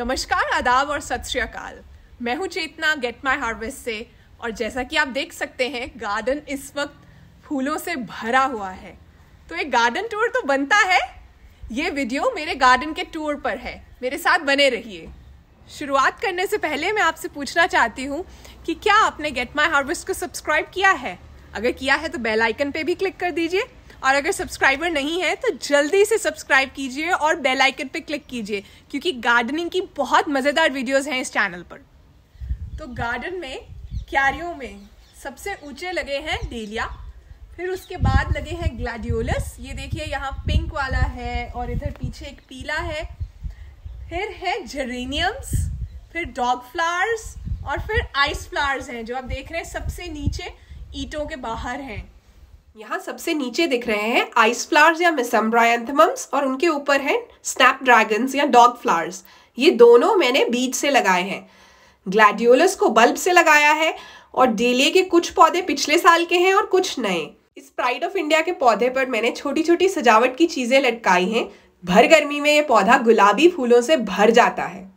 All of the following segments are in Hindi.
नमस्कार आदाब और सत श्रीकाल मैं हूं चेतना गेट माय हार्वेस्ट से और जैसा कि आप देख सकते हैं गार्डन इस वक्त फूलों से भरा हुआ है तो एक गार्डन टूर तो बनता है ये वीडियो मेरे गार्डन के टूर पर है मेरे साथ बने रहिए शुरुआत करने से पहले मैं आपसे पूछना चाहती हूँ कि क्या आपने गेट माई हार्वेस्ट को सब्सक्राइब किया है अगर किया है तो बेल आइकन पे भी क्लिक कर दीजिए और अगर सब्सक्राइबर नहीं है तो जल्दी से सब्सक्राइब कीजिए और बेल आइकन पे क्लिक कीजिए क्योंकि गार्डनिंग की बहुत मज़ेदार वीडियोस हैं इस चैनल पर तो गार्डन में क्यारियों में सबसे ऊंचे लगे हैं डेलिया फिर उसके बाद लगे हैं ग्लैडियोलस ये देखिए यहाँ पिंक वाला है और इधर पीछे एक पीला है फिर है जेरेनियम्स फिर डॉग फ्लावर्स और फिर आइस फ्लावर्स हैं जो आप देख रहे हैं सबसे नीचे ईटों के बाहर हैं यहाँ सबसे नीचे दिख रहे हैं आइस फ्लावर्स या मिसम्ब्रायंथमम्स और उनके ऊपर हैं स्नैप ड्रैगन्स या डॉग फ्लावर्स ये दोनों मैंने बीज से लगाए हैं ग्लैडियोलस को बल्ब से लगाया है और डेलिए के कुछ पौधे पिछले साल के हैं और कुछ नए इस प्राइड ऑफ इंडिया के पौधे पर मैंने छोटी छोटी सजावट की चीज़ें लटकाई हैं भर गर्मी में ये पौधा गुलाबी फूलों से भर जाता है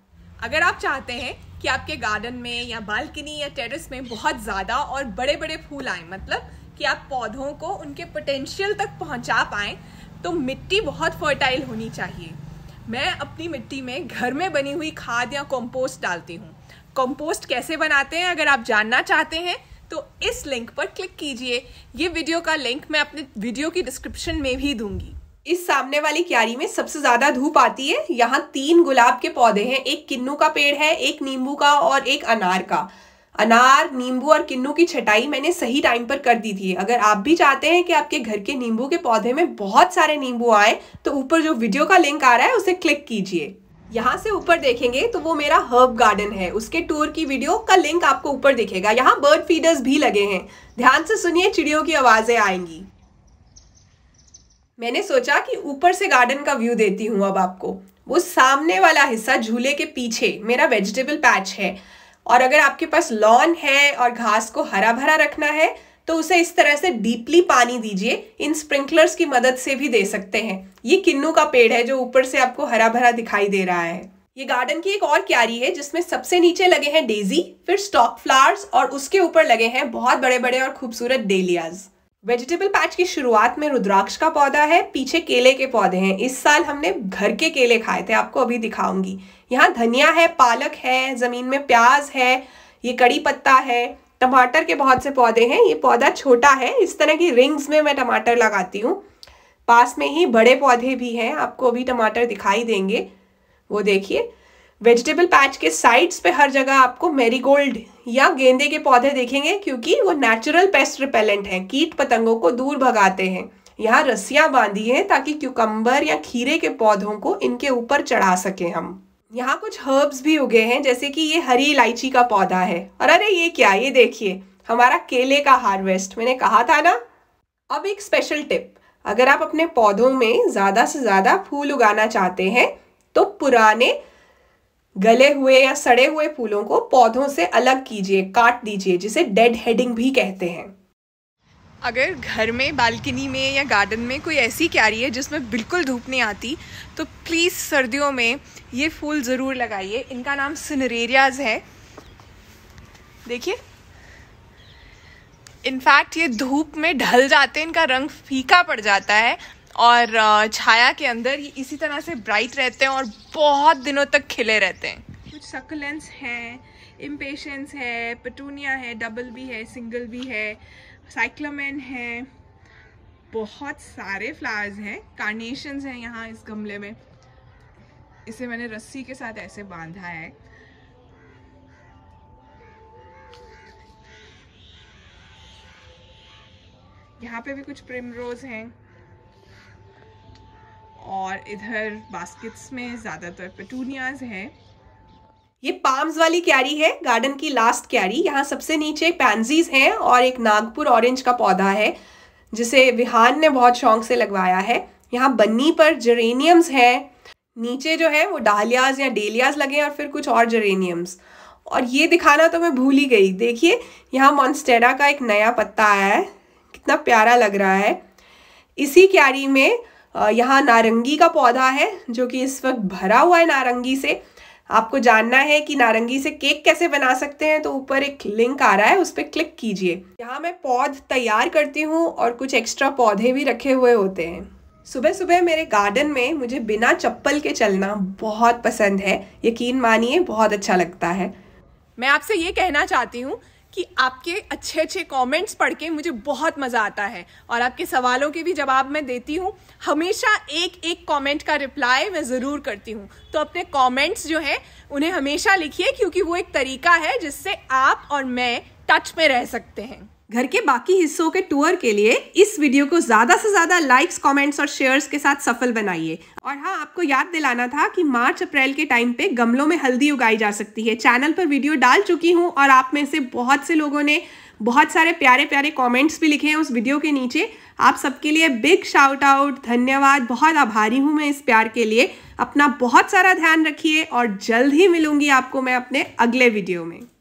अगर आप चाहते हैं कि आपके गार्डन में या बालकनी या टेरेस में बहुत ज़्यादा और बड़े बड़े फूल आए मतलब कि आप पौधों को उनके पोटेंशियल तक पहुंचा पाए तो मिट्टी बहुत फर्टाइल होनी चाहिए मैं अपनी मिट्टी में घर में बनी हुई खाद या कंपोस्ट डालती हूँ कंपोस्ट कैसे बनाते हैं अगर आप जानना चाहते हैं तो इस लिंक पर क्लिक कीजिए ये वीडियो का लिंक मैं अपने वीडियो की डिस्क्रिप्शन में भी दूंगी इस सामने वाली क्यारी में सबसे ज्यादा धूप आती है यहाँ तीन गुलाब के पौधे हैं एक किन्नू का पेड़ है एक नींबू का और एक अनार का अनार नींबू और किन्नू की छटाई मैंने सही टाइम पर कर दी थी अगर आप भी चाहते हैं कि आपके घर के नींबू के पौधे में बहुत सारे नींबू आए तो ऊपर जो वीडियो का लिंक आ रहा है उसे क्लिक कीजिए यहाँ से ऊपर देखेंगे तो वो मेरा हर्ब गार्डन है उसके टूर की वीडियो का लिंक आपको ऊपर दिखेगा यहाँ बर्ड फीडर्स भी लगे हैं ध्यान से सुनिए चिड़ियों की आवाज़ें आएंगी मैंने सोचा कि ऊपर से गार्डन का व्यू देती हूँ अब आपको वो सामने वाला हिस्सा झूले के पीछे मेरा वेजिटेबल पैच है और अगर आपके पास लॉन है और घास को हरा भरा रखना है तो उसे इस तरह से डीपली पानी दीजिए इन स्प्रिंकलर्स की मदद से भी दे सकते हैं ये किन्नू का पेड़ है जो ऊपर से आपको हरा भरा दिखाई दे रहा है ये गार्डन की एक और क्यारी है जिसमें सबसे नीचे लगे हैं डेजी फिर स्टॉक फ्लावर्स और उसके ऊपर लगे हैं बहुत बड़े बड़े और खूबसूरत डेलियाज़ वेजिटेबल पैच की शुरुआत में रुद्राक्ष का पौधा है पीछे केले के पौधे हैं इस साल हमने घर के केले खाए थे आपको अभी दिखाऊंगी यहाँ धनिया है पालक है ज़मीन में प्याज है ये कड़ी पत्ता है टमाटर के बहुत से पौधे हैं ये पौधा छोटा है इस तरह की रिंग्स में मैं टमाटर लगाती हूँ पास में ही बड़े पौधे भी हैं आपको अभी टमाटर दिखाई देंगे वो देखिए वेजिटेबल पैच के साइड्स पे हर जगह आपको मेरीगोल्ड या गेंदे के पौधे देखेंगे क्योंकि वो नेचुरल पेस्ट रिपेलेंट हैं कीट पतंगों को दूर भगाते हैं यहाँ रस्सियाँ बांधी हैं ताकि क्यूकम्बर या खीरे के पौधों को इनके ऊपर चढ़ा सकें हम यहाँ कुछ हर्ब्स भी उगे हैं जैसे कि ये हरी इलायची का पौधा है और अरे ये क्या ये देखिए हमारा केले का हार्वेस्ट मैंने कहा था ना अब एक स्पेशल टिप अगर आप अपने पौधों में ज़्यादा से ज़्यादा फूल उगाना चाहते हैं तो पुराने गले हुए या सड़े हुए फूलों को पौधों से अलग कीजिए काट दीजिए जिसे डेड हेडिंग भी कहते हैं अगर घर में बालकनी में या गार्डन में कोई ऐसी क्यारी है जिसमें बिल्कुल धूप नहीं आती तो प्लीज़ सर्दियों में ये फूल ज़रूर लगाइए इनका नाम सिनरेरियाज है देखिए इनफैक्ट ये धूप में ढल जाते हैं इनका रंग फीका पड़ जाता है और छाया के अंदर ये इसी तरह से ब्राइट रहते हैं और बहुत दिनों तक खिले रहते हैं कुछ सकलेंस हैं इम्पेशेंस है पटूनिया है डबल भी है सिंगल भी है साइक्लोमैन है बहुत सारे फ्लावर्स हैं कार्नेशंस हैं यहाँ इस गमले में इसे मैंने रस्सी के साथ ऐसे बांधा है यहाँ पे भी कुछ प्रिमरोज हैं और इधर बास्केट्स में ज़्यादातर पेटूनियाज हैं ये पाम्स वाली क्यारी है गार्डन की लास्ट क्यारी यहाँ सबसे नीचे पैंजीज हैं और एक नागपुर ऑरेंज का पौधा है जिसे विहान ने बहुत शौक से लगवाया है यहाँ बन्नी पर जरेनियम्स हैं नीचे जो है वो डालियाज या डेलियाज लगे हैं और फिर कुछ और जरेनियम्स और ये दिखाना तो मैं भूल ही गई देखिए यहाँ मॉन्स्टेरा का एक नया पत्ता आया है कितना प्यारा लग रहा है इसी क्यारी में यहाँ नारंगी का पौधा है जो कि इस वक्त भरा हुआ है नारंगी से आपको जानना है कि नारंगी से केक कैसे बना सकते हैं तो ऊपर एक लिंक आ रहा है उस पर क्लिक कीजिए यहाँ मैं पौध तैयार करती हूँ और कुछ एक्स्ट्रा पौधे भी रखे हुए होते हैं सुबह सुबह मेरे गार्डन में मुझे बिना चप्पल के चलना बहुत पसंद है यकीन मानिए बहुत अच्छा लगता है मैं आपसे ये कहना चाहती हूँ कि आपके अच्छे अच्छे कमेंट्स पढ़ के मुझे बहुत मज़ा आता है और आपके सवालों के भी जवाब मैं देती हूँ हमेशा एक एक कमेंट का रिप्लाई मैं ज़रूर करती हूँ तो अपने कमेंट्स जो हैं उन्हें हमेशा लिखिए क्योंकि वो एक तरीका है जिससे आप और मैं टच में रह सकते हैं घर के बाकी हिस्सों के टूर के लिए इस वीडियो को ज़्यादा से ज़्यादा लाइक्स कमेंट्स और शेयर्स के साथ सफल बनाइए और हाँ आपको याद दिलाना था कि मार्च अप्रैल के टाइम पे गमलों में हल्दी उगाई जा सकती है चैनल पर वीडियो डाल चुकी हूँ और आप में से बहुत से लोगों ने बहुत सारे प्यारे प्यारे कॉमेंट्स भी लिखे हैं उस वीडियो के नीचे आप सबके लिए बिग शाउट आउट धन्यवाद बहुत आभारी हूँ मैं इस प्यार के लिए अपना बहुत सारा ध्यान रखिए और जल्द ही मिलूंगी आपको मैं अपने अगले वीडियो में